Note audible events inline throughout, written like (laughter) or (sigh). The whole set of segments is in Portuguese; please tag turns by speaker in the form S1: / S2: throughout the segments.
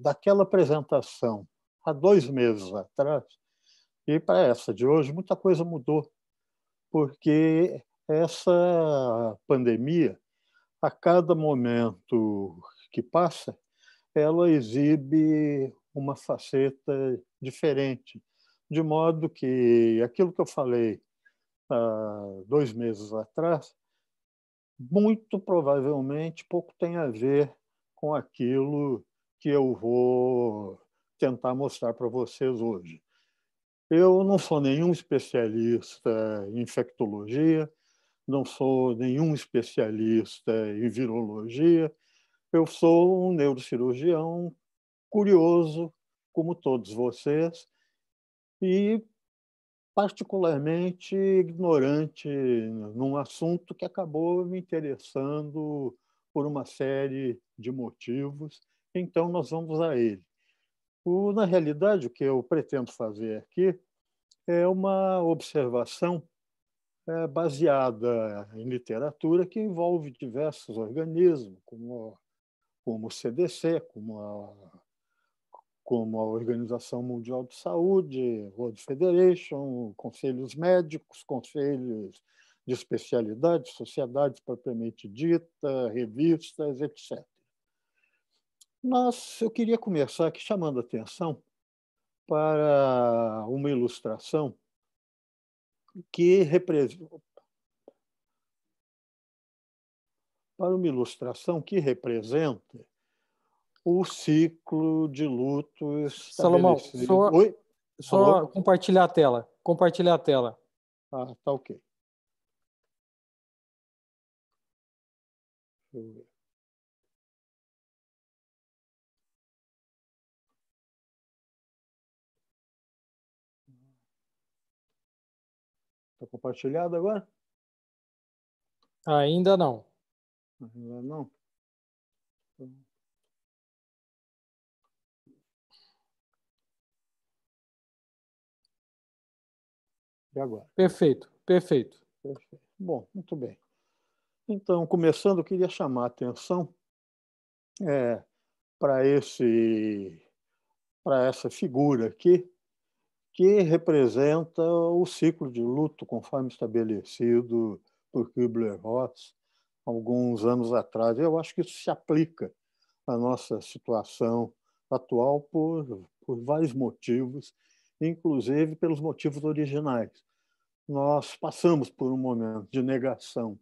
S1: daquela apresentação há dois meses atrás e para essa de hoje, muita coisa mudou, porque essa pandemia, a cada momento que passa, ela exibe uma faceta diferente, de modo que aquilo que eu falei há dois meses atrás, muito provavelmente pouco tem a ver com aquilo que eu vou tentar mostrar para vocês hoje. Eu não sou nenhum especialista em infectologia, não sou nenhum especialista em virologia, eu sou um neurocirurgião curioso, como todos vocês, e particularmente ignorante num assunto que acabou me interessando por uma série de motivos então nós vamos a ele. O, na realidade, o que eu pretendo fazer aqui é uma observação é, baseada em literatura que envolve diversos organismos, como, como o CDC, como a, como a Organização Mundial de Saúde, World Federation, conselhos médicos, conselhos de especialidades, sociedades propriamente dita, revistas, etc. Mas eu queria começar aqui chamando a atenção para uma ilustração que representa para uma ilustração que representa o ciclo de lutos Salomão, só, Oi? só compartilhar a tela. Compartilhar a tela. Ah, tá ok. Deixa eu ver. compartilhado agora? Ainda não. Ainda não. Então. E agora? Perfeito, perfeito. perfeito. Bom, muito bem. Então, começando, eu queria chamar a atenção é, para esse para essa figura aqui, que representa o ciclo de luto, conforme estabelecido por Kübler-Ross alguns anos atrás. Eu acho que isso se aplica à nossa situação atual por, por vários motivos, inclusive pelos motivos originais. Nós passamos por um momento de negação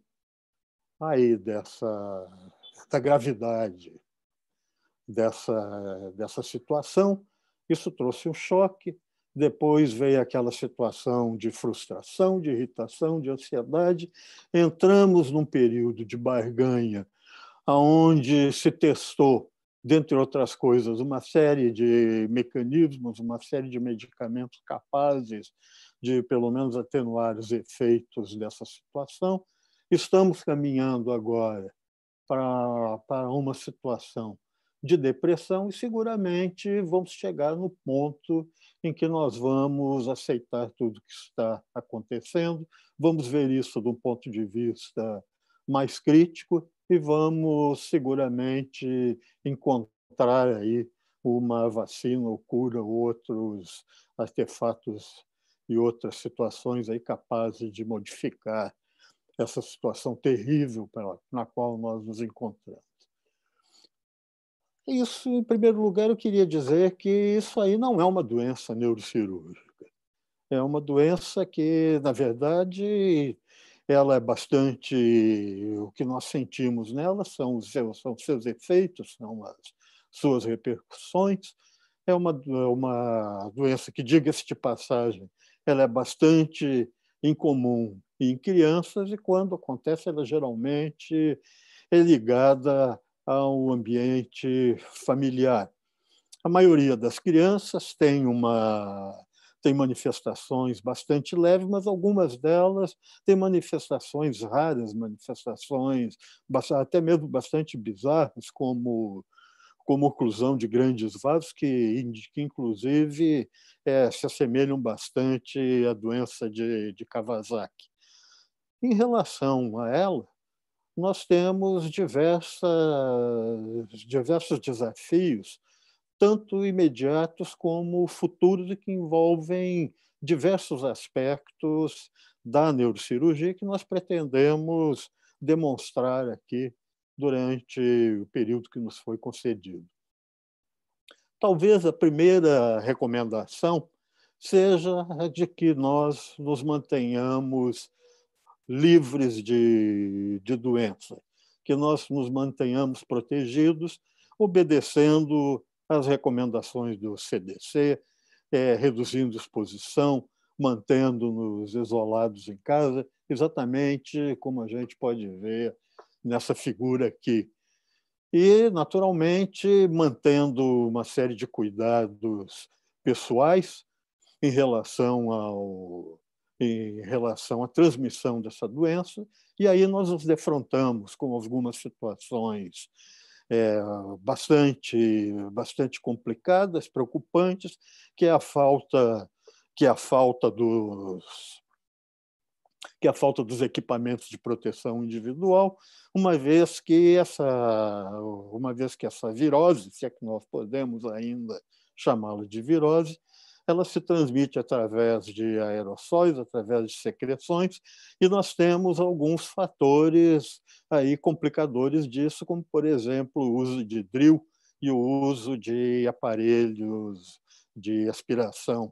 S1: aí dessa, dessa gravidade dessa, dessa situação. Isso trouxe um choque, depois veio aquela situação de frustração, de irritação, de ansiedade. Entramos num período de barganha, onde se testou, dentre outras coisas, uma série de mecanismos, uma série de medicamentos capazes de, pelo menos, atenuar os efeitos dessa situação. Estamos caminhando agora para, para uma situação de depressão e seguramente vamos chegar no ponto em que nós vamos aceitar tudo que está acontecendo, vamos ver isso de um ponto de vista mais crítico e vamos seguramente encontrar aí uma vacina ou cura outros artefatos e outras situações aí capazes de modificar essa situação terrível na qual nós nos encontramos. Isso, em primeiro lugar, eu queria dizer que isso aí não é uma doença neurocirúrgica. É uma doença que, na verdade, ela é bastante. O que nós sentimos nela são os seus, são os seus efeitos, são as suas repercussões. É uma, é uma doença que, diga-se de passagem, ela é bastante incomum em crianças e, quando acontece, ela é geralmente é ligada ao ambiente familiar. A maioria das crianças tem uma tem manifestações bastante leves, mas algumas delas têm manifestações raras, manifestações até mesmo bastante bizarras, como como oclusão de grandes vasos, que, que inclusive é, se assemelham bastante à doença de, de Kawasaki. Em relação a ela, nós temos diversas, diversos desafios, tanto imediatos como futuros, que envolvem diversos aspectos da neurocirurgia que nós pretendemos demonstrar aqui durante o período que nos foi concedido. Talvez a primeira recomendação seja de que nós nos mantenhamos livres de, de doença, que nós nos mantenhamos protegidos, obedecendo às recomendações do CDC, é, reduzindo exposição, mantendo-nos isolados em casa, exatamente como a gente pode ver nessa figura aqui. E, naturalmente, mantendo uma série de cuidados pessoais em relação ao, em relação à transmissão dessa doença, e aí nós nos defrontamos com algumas situações é, bastante, bastante complicadas, preocupantes, que é a falta que é a falta dos que é a falta dos equipamentos de proteção individual, uma vez que essa uma vez que essa virose, se é que nós podemos ainda chamá-la de virose, ela se transmite através de aerossóis, através de secreções, e nós temos alguns fatores aí complicadores disso, como, por exemplo, o uso de drill e o uso de aparelhos de aspiração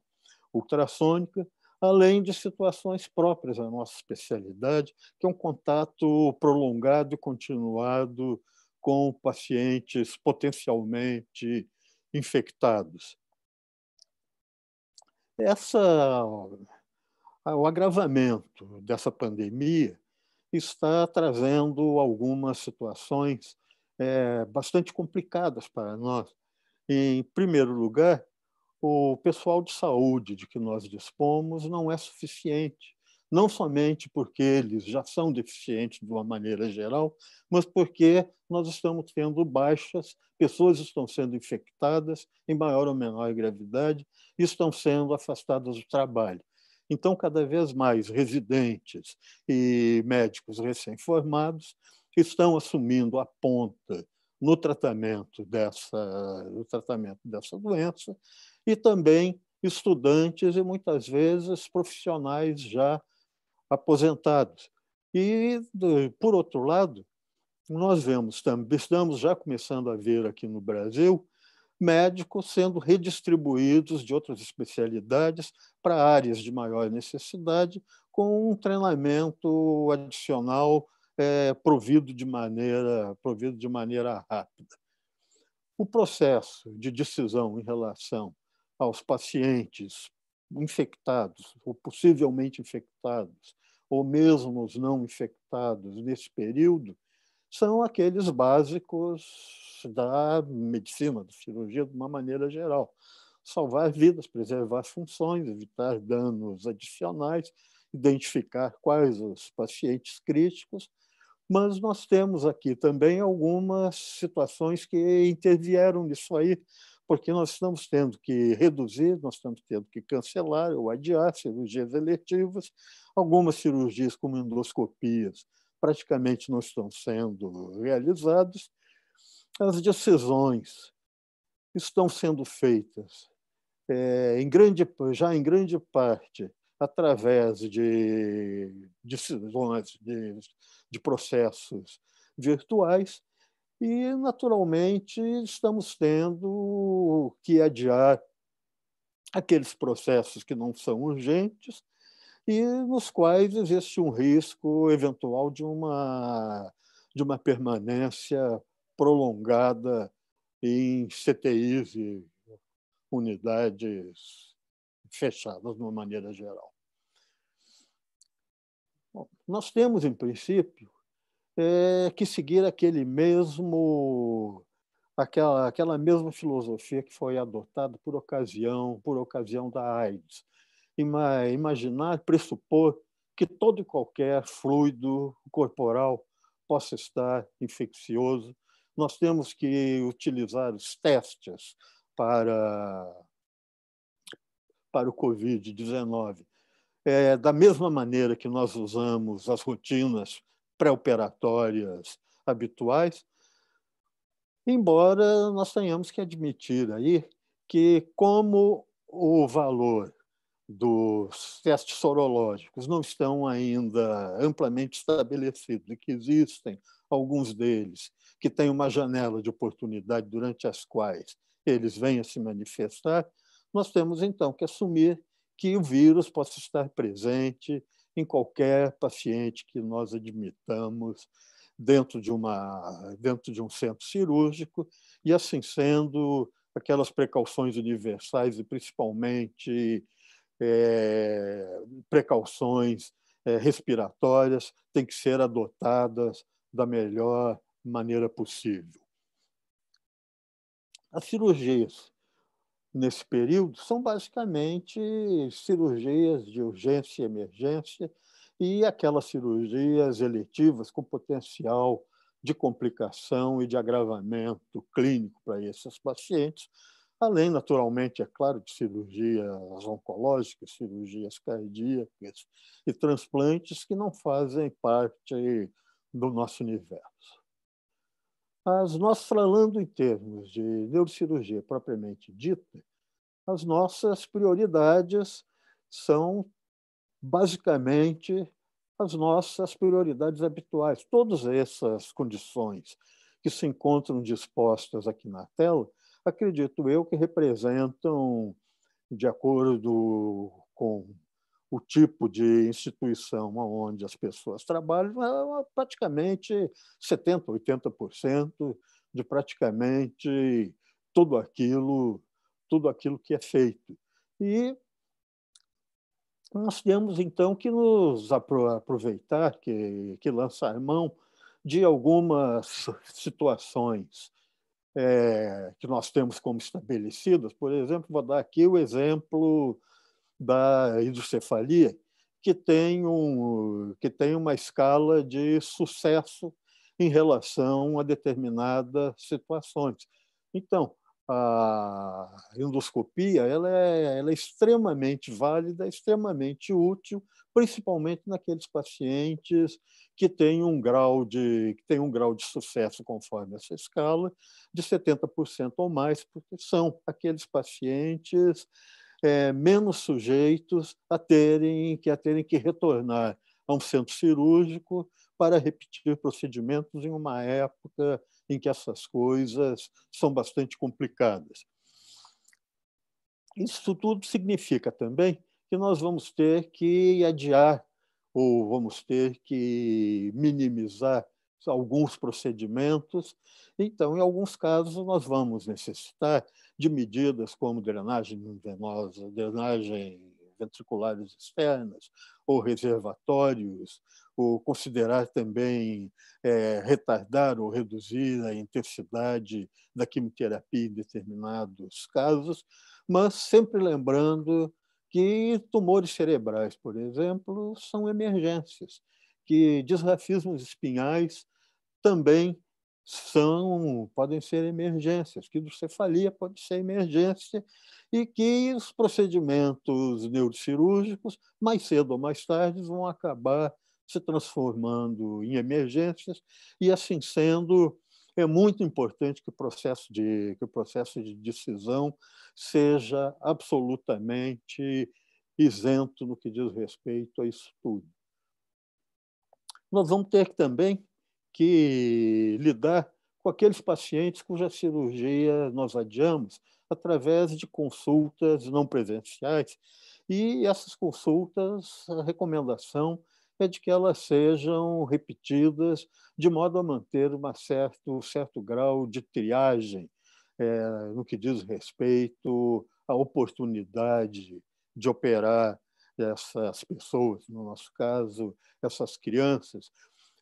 S1: ultrassônica, além de situações próprias à nossa especialidade, que é um contato prolongado e continuado com pacientes potencialmente infectados. Essa, ah, o agravamento dessa pandemia está trazendo algumas situações é, bastante complicadas para nós. Em primeiro lugar, o pessoal de saúde de que nós dispomos não é suficiente não somente porque eles já são deficientes de uma maneira geral, mas porque nós estamos tendo baixas, pessoas estão sendo infectadas em maior ou menor gravidade e estão sendo afastadas do trabalho. Então, cada vez mais residentes e médicos recém-formados estão assumindo a ponta no tratamento dessa, no tratamento dessa doença e também estudantes e muitas vezes profissionais já aposentados. E, por outro lado, nós vemos também, estamos já começando a ver aqui no Brasil, médicos sendo redistribuídos de outras especialidades para áreas de maior necessidade, com um treinamento adicional é, provido, de maneira, provido de maneira rápida. O processo de decisão em relação aos pacientes infectados, ou possivelmente infectados, ou mesmo os não infectados nesse período, são aqueles básicos da medicina, da cirurgia, de uma maneira geral. Salvar vidas, preservar funções, evitar danos adicionais, identificar quais os pacientes críticos, mas nós temos aqui também algumas situações que intervieram nisso aí, porque nós estamos tendo que reduzir, nós estamos tendo que cancelar ou adiar cirurgias eletivas, algumas cirurgias como endoscopias praticamente não estão sendo realizadas. As decisões estão sendo feitas é, em grande, já em grande parte através de decisões, de, de processos virtuais, e, naturalmente, estamos tendo que adiar aqueles processos que não são urgentes e nos quais existe um risco eventual de uma, de uma permanência prolongada em CTIs e unidades fechadas, de uma maneira geral. Bom, nós temos, em princípio, é, que seguir aquele mesmo aquela, aquela mesma filosofia que foi adotada por ocasião por ocasião da AIDS. Ima, imaginar, pressupor que todo e qualquer fluido corporal possa estar infeccioso. Nós temos que utilizar os testes para, para o Covid-19. É, da mesma maneira que nós usamos as rotinas pré-operatórias habituais, embora nós tenhamos que admitir aí que como o valor dos testes sorológicos não estão ainda amplamente estabelecidos e que existem alguns deles que têm uma janela de oportunidade durante as quais eles vêm a se manifestar, nós temos então que assumir que o vírus possa estar presente em qualquer paciente que nós admitamos dentro de, uma, dentro de um centro cirúrgico, e assim sendo, aquelas precauções universais e principalmente é, precauções é, respiratórias têm que ser adotadas da melhor maneira possível. As cirurgias nesse período são basicamente cirurgias de urgência e emergência e aquelas cirurgias eletivas com potencial de complicação e de agravamento clínico para esses pacientes, além, naturalmente, é claro, de cirurgias oncológicas, cirurgias cardíacas e transplantes que não fazem parte do nosso universo. Mas nós falando em termos de neurocirurgia propriamente dita, as nossas prioridades são basicamente as nossas prioridades habituais. Todas essas condições que se encontram dispostas aqui na tela, acredito eu que representam, de acordo com o tipo de instituição onde as pessoas trabalham é praticamente 70%, 80% de praticamente tudo aquilo, tudo aquilo que é feito. E nós temos, então, que nos aproveitar, que, que lançar mão de algumas (laughs) situações é, que nós temos como estabelecidas. Por exemplo, vou dar aqui o exemplo da hidrocefalia, que tem, um, que tem uma escala de sucesso em relação a determinadas situações. Então, a endoscopia ela é, ela é extremamente válida, extremamente útil, principalmente naqueles pacientes que têm um grau de, que têm um grau de sucesso conforme essa escala, de 70% ou mais, porque são aqueles pacientes é, menos sujeitos a terem, que, a terem que retornar a um centro cirúrgico para repetir procedimentos em uma época em que essas coisas são bastante complicadas. Isso tudo significa também que nós vamos ter que adiar ou vamos ter que minimizar alguns procedimentos. Então, em alguns casos, nós vamos necessitar de medidas como drenagem venosa, drenagem ventriculares externas, ou reservatórios, ou considerar também é, retardar ou reduzir a intensidade da quimioterapia em determinados casos, mas sempre lembrando que tumores cerebrais, por exemplo, são emergências que desrafismos espinhais também são podem ser emergências, que hidrocefalia pode ser emergência e que os procedimentos neurocirúrgicos, mais cedo ou mais tarde, vão acabar se transformando em emergências e assim sendo é muito importante que o processo de que o processo de decisão seja absolutamente isento no que diz respeito a isso tudo nós vamos ter também que lidar com aqueles pacientes cuja cirurgia nós adiamos através de consultas não presenciais. E essas consultas, a recomendação é de que elas sejam repetidas de modo a manter um certo, um certo grau de triagem é, no que diz respeito à oportunidade de operar essas pessoas, no nosso caso, essas crianças,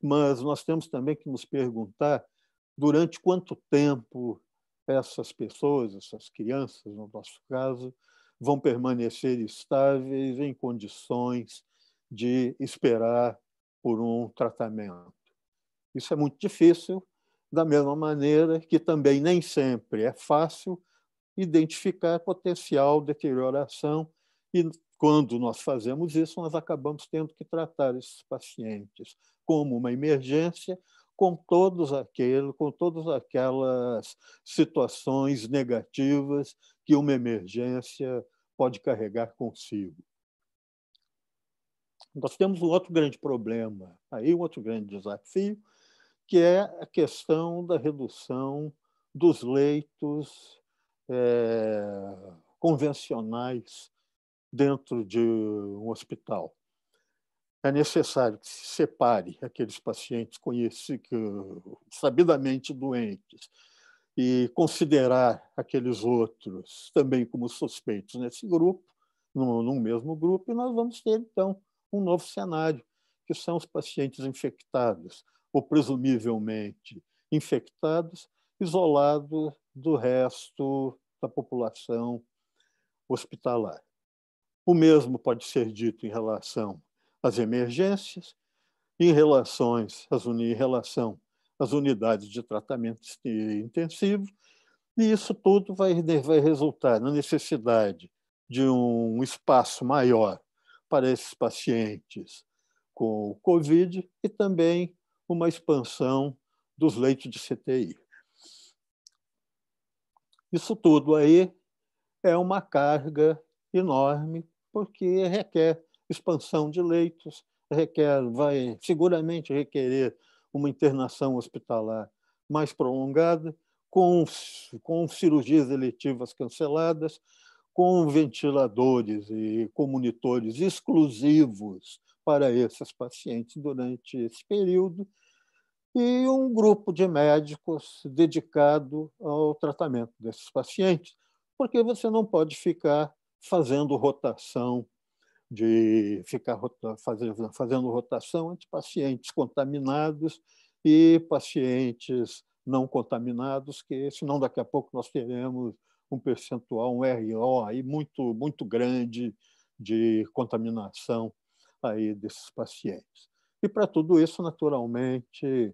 S1: mas nós temos também que nos perguntar durante quanto tempo essas pessoas, essas crianças, no nosso caso, vão permanecer estáveis em condições de esperar por um tratamento. Isso é muito difícil, da mesma maneira que também nem sempre é fácil identificar potencial deterioração e quando nós fazemos isso, nós acabamos tendo que tratar esses pacientes como uma emergência, com todos aquele, com todas aquelas situações negativas que uma emergência pode carregar consigo. Nós temos um outro grande problema, aí um outro grande desafio, que é a questão da redução dos leitos é, convencionais dentro de um hospital. É necessário que se separe aqueles pacientes conhecidos, sabidamente doentes e considerar aqueles outros também como suspeitos nesse grupo, num, num mesmo grupo, e nós vamos ter, então, um novo cenário, que são os pacientes infectados, ou presumivelmente infectados, isolados do resto da população hospitalar. O mesmo pode ser dito em relação às emergências, em, relações, às uni, em relação às unidades de tratamento intensivo, e isso tudo vai, vai resultar na necessidade de um espaço maior para esses pacientes com o Covid e também uma expansão dos leitos de CTI. Isso tudo aí é uma carga enorme porque requer expansão de leitos, requer, vai seguramente requerer uma internação hospitalar mais prolongada, com, com cirurgias eletivas canceladas, com ventiladores e com monitores exclusivos para esses pacientes durante esse período, e um grupo de médicos dedicado ao tratamento desses pacientes, porque você não pode ficar fazendo rotação de ficar rota, fazendo rotação entre pacientes contaminados e pacientes não contaminados, que senão daqui a pouco nós teremos um percentual, um RO aí muito, muito grande de contaminação aí desses pacientes. E para tudo isso, naturalmente,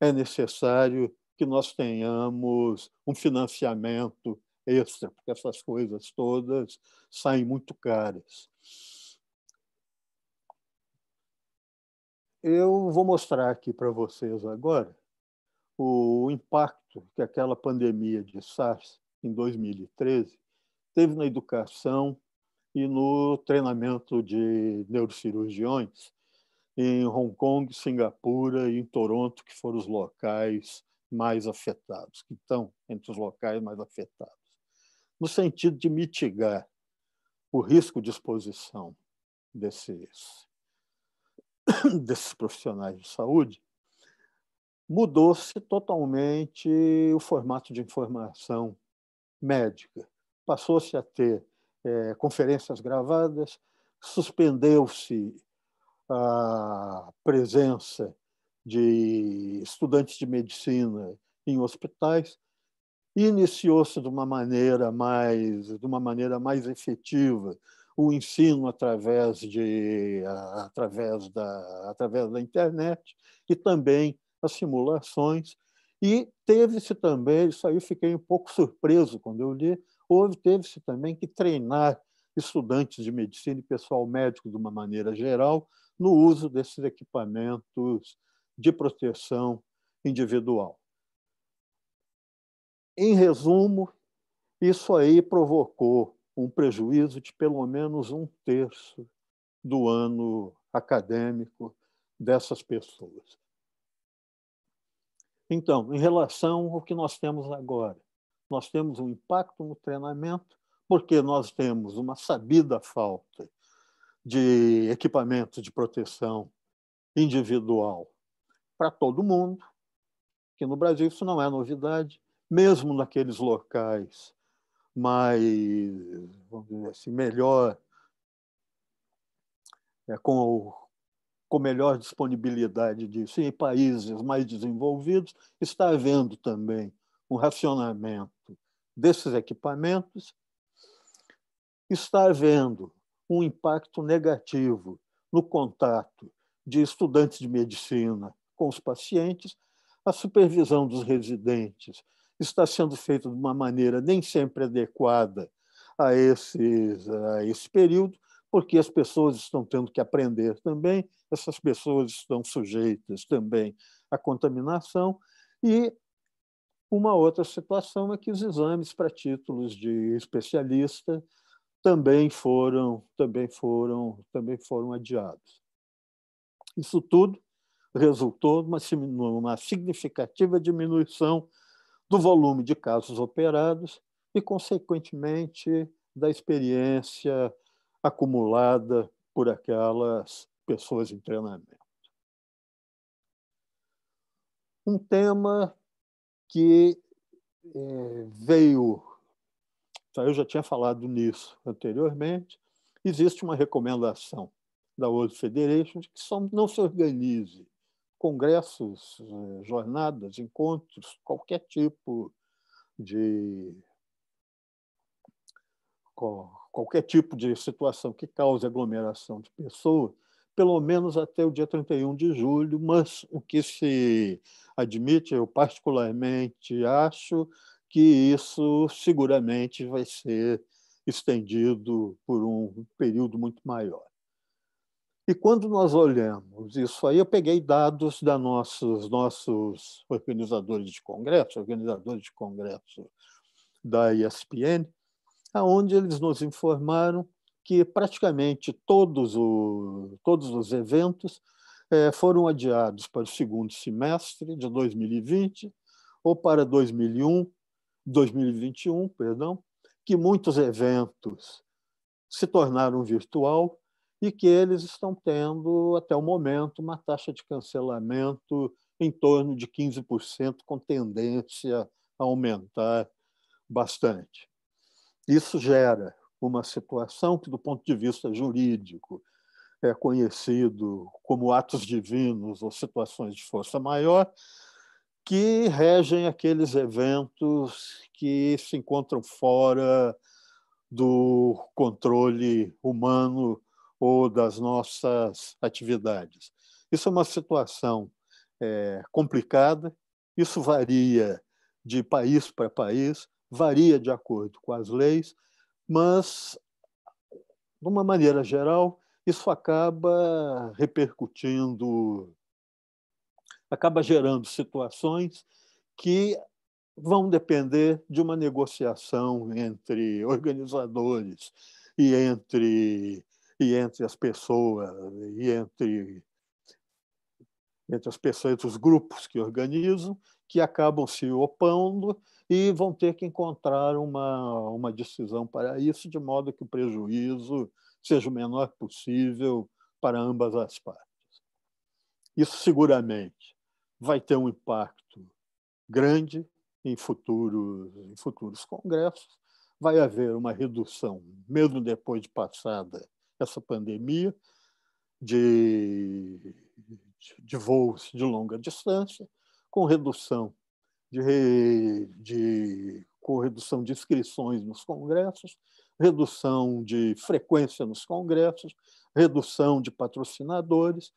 S1: é necessário que nós tenhamos um financiamento extra, porque essas coisas todas saem muito caras. Eu vou mostrar aqui para vocês agora o impacto que aquela pandemia de SARS em 2013 teve na educação e no treinamento de neurocirurgiões em Hong Kong, Singapura e em Toronto, que foram os locais mais afetados, que estão entre os locais mais afetados no sentido de mitigar o risco de exposição desses, (coughs) desses profissionais de saúde, mudou-se totalmente o formato de informação médica. Passou-se a ter é, conferências gravadas, suspendeu-se a presença de estudantes de medicina em hospitais, iniciou-se de uma maneira mais de uma maneira mais efetiva o ensino através de através da através da internet e também as simulações e teve-se também isso aí eu fiquei um pouco surpreso quando eu li houve teve-se também que treinar estudantes de medicina e pessoal médico de uma maneira geral no uso desses equipamentos de proteção individual em resumo, isso aí provocou um prejuízo de pelo menos um terço do ano acadêmico dessas pessoas. Então, em relação ao que nós temos agora, nós temos um impacto no treinamento, porque nós temos uma sabida falta de equipamento de proteção individual para todo mundo, que no Brasil isso não é novidade, mesmo naqueles locais mais, vamos dizer assim, melhor, é, com, com melhor disponibilidade disso, em países mais desenvolvidos, está havendo também um racionamento desses equipamentos, está havendo um impacto negativo no contato de estudantes de medicina com os pacientes, a supervisão dos residentes está sendo feito de uma maneira nem sempre adequada a, esse a esse período, porque as pessoas estão tendo que aprender também, essas pessoas estão sujeitas também à contaminação, e uma outra situação é que os exames para títulos de especialista também foram, também foram, também foram adiados. Isso tudo resultou numa, numa significativa diminuição do volume de casos operados e, consequentemente, da experiência acumulada por aquelas pessoas em treinamento. Um tema que é, veio, tá, eu já tinha falado nisso anteriormente, existe uma recomendação da World Federation de que só não se organize congressos, eh, jornadas, encontros, qualquer tipo de qualquer tipo de situação que cause aglomeração de pessoas, pelo menos até o dia 31 de julho, mas o que se admite, eu particularmente acho que isso seguramente vai ser estendido por um período muito maior. E quando nós olhamos isso aí, eu peguei dados da nossos nossos organizadores de congresso, organizadores de congresso da ESPN, aonde eles nos informaram que praticamente todos, o, todos os eventos eh, foram adiados para o segundo semestre de 2020 ou para 2001, 2021, perdão, que muitos eventos se tornaram virtual e que eles estão tendo, até o momento, uma taxa de cancelamento em torno de 15%, com tendência a aumentar bastante. Isso gera uma situação que, do ponto de vista jurídico, é conhecido como atos divinos ou situações de força maior, que regem aqueles eventos que se encontram fora do controle humano ou das nossas atividades. Isso é uma situação é, complicada, isso varia de país para país, varia de acordo com as leis, mas, de uma maneira geral, isso acaba repercutindo, acaba gerando situações que vão depender de uma negociação entre organizadores e entre e entre as pessoas, e entre, entre as pessoas, entre os grupos que organizam, que acabam se opondo e vão ter que encontrar uma, uma decisão para isso, de modo que o prejuízo seja o menor possível para ambas as partes. Isso seguramente vai ter um impacto grande em futuros, em futuros congressos, vai haver uma redução, mesmo depois de passada essa pandemia de, de voos de longa distância, com redução de, de, com redução de inscrições nos congressos, redução de frequência nos congressos, redução de patrocinadores,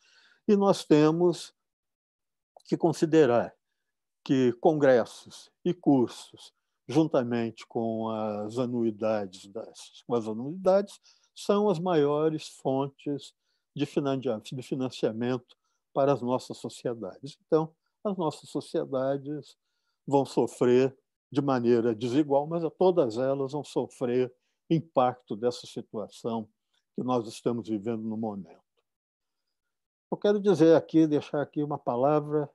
S1: e nós temos que considerar que congressos e cursos, juntamente com as anuidades das, com as anuidades, são as maiores fontes de financiamento para as nossas sociedades. Então, as nossas sociedades vão sofrer de maneira desigual, mas todas elas vão sofrer impacto dessa situação que nós estamos vivendo no momento. Eu quero dizer aqui, deixar aqui uma palavra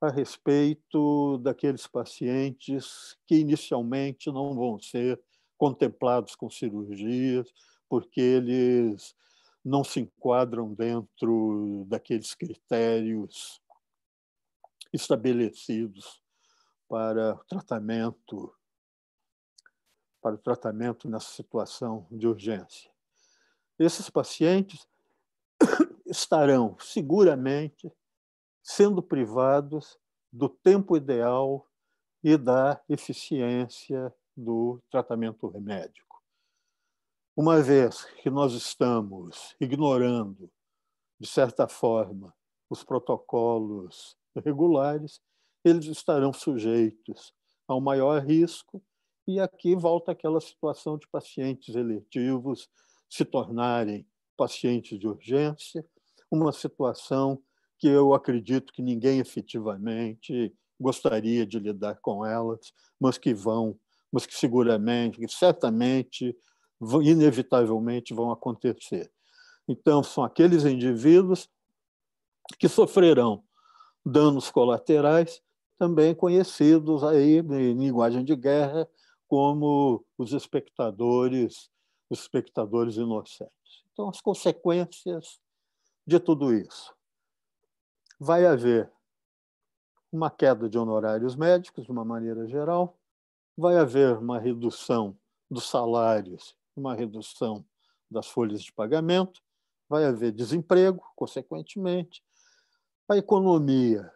S1: a respeito daqueles pacientes que inicialmente não vão ser contemplados com cirurgias, porque eles não se enquadram dentro daqueles critérios estabelecidos para o tratamento para o tratamento nessa situação de urgência. Esses pacientes (coughs) estarão seguramente sendo privados do tempo ideal e da eficiência do tratamento remédio uma vez que nós estamos ignorando, de certa forma, os protocolos regulares, eles estarão sujeitos ao maior risco, e aqui volta aquela situação de pacientes eletivos se tornarem pacientes de urgência, uma situação que eu acredito que ninguém efetivamente gostaria de lidar com elas, mas que vão, mas que seguramente, certamente inevitavelmente vão acontecer. Então, são aqueles indivíduos que sofrerão danos colaterais, também conhecidos aí em linguagem de guerra como os espectadores, os espectadores inocentes. Então, as consequências de tudo isso. Vai haver uma queda de honorários médicos, de uma maneira geral, vai haver uma redução dos salários uma redução das folhas de pagamento, vai haver desemprego, consequentemente, a economia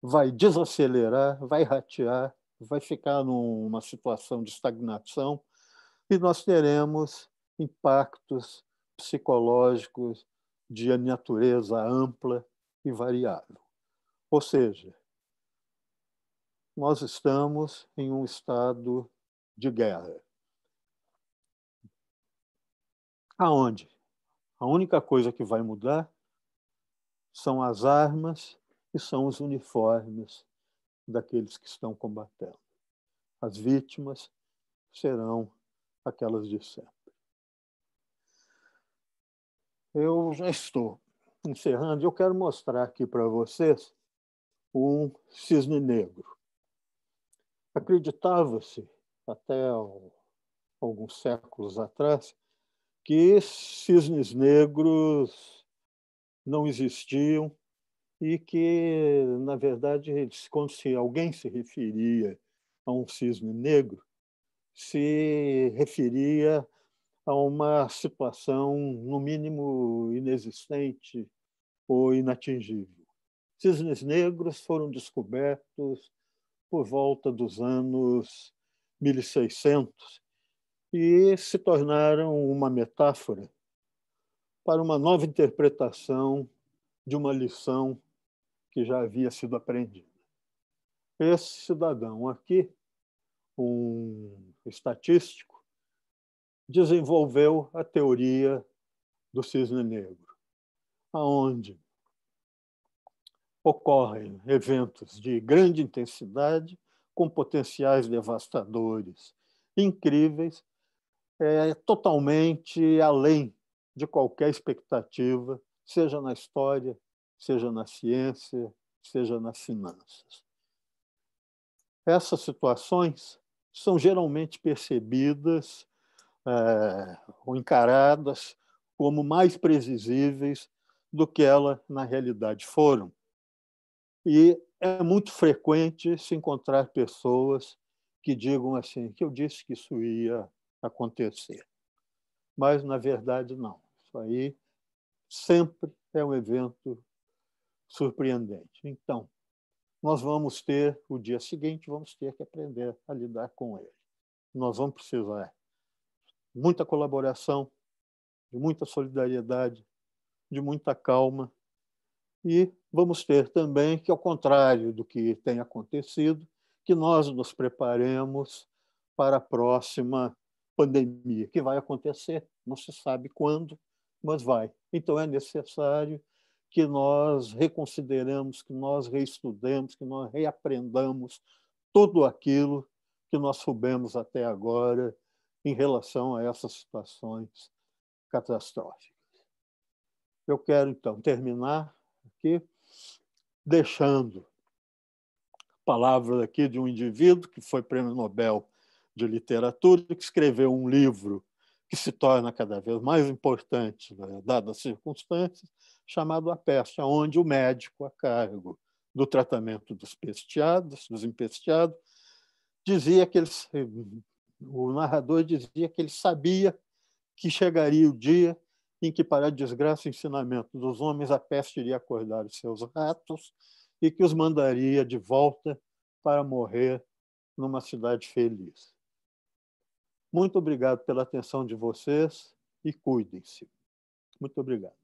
S1: vai desacelerar, vai ratear, vai ficar numa situação de estagnação e nós teremos impactos psicológicos de natureza ampla e variável. Ou seja, nós estamos em um estado de guerra. Aonde? A única coisa que vai mudar são as armas e são os uniformes daqueles que estão combatendo. As vítimas serão aquelas de sempre. Eu já estou encerrando. Eu quero mostrar aqui para vocês um cisne negro. Acreditava-se, até alguns séculos atrás, que cisnes negros não existiam e que, na verdade, quando se alguém se referia a um cisne negro, se referia a uma situação, no mínimo, inexistente ou inatingível. Cisnes negros foram descobertos por volta dos anos 1600 e se tornaram uma metáfora para uma nova interpretação de uma lição que já havia sido aprendida. Esse cidadão aqui, um estatístico, desenvolveu a teoria do cisne negro, aonde ocorrem eventos de grande intensidade com potenciais devastadores incríveis é totalmente além de qualquer expectativa, seja na história, seja na ciência, seja nas finanças. Essas situações são geralmente percebidas é, ou encaradas como mais previsíveis do que elas na realidade foram. E é muito frequente se encontrar pessoas que digam assim: que eu disse que isso ia acontecer. Mas, na verdade, não. Isso aí sempre é um evento surpreendente. Então, nós vamos ter, o dia seguinte, vamos ter que aprender a lidar com ele. Nós vamos precisar de muita colaboração, de muita solidariedade, de muita calma. E vamos ter também que, ao contrário do que tem acontecido, que nós nos preparemos para a próxima pandemia que vai acontecer, não se sabe quando, mas vai. Então é necessário que nós reconsideramos, que nós reestudemos, que nós reaprendamos tudo aquilo que nós soubemos até agora em relação a essas situações catastróficas. Eu quero, então, terminar aqui deixando a palavra aqui de um indivíduo que foi prêmio Nobel de literatura, que escreveu um livro que se torna cada vez mais importante, né, dadas as circunstâncias, chamado A Peste, onde o médico a cargo do tratamento dos pesteados, dos empesteados, dizia que eles o narrador dizia que ele sabia que chegaria o dia em que, para a desgraça e ensinamento dos homens, a peste iria acordar os seus ratos e que os mandaria de volta para morrer numa cidade feliz. Muito obrigado pela atenção de vocês e cuidem-se. Muito obrigado.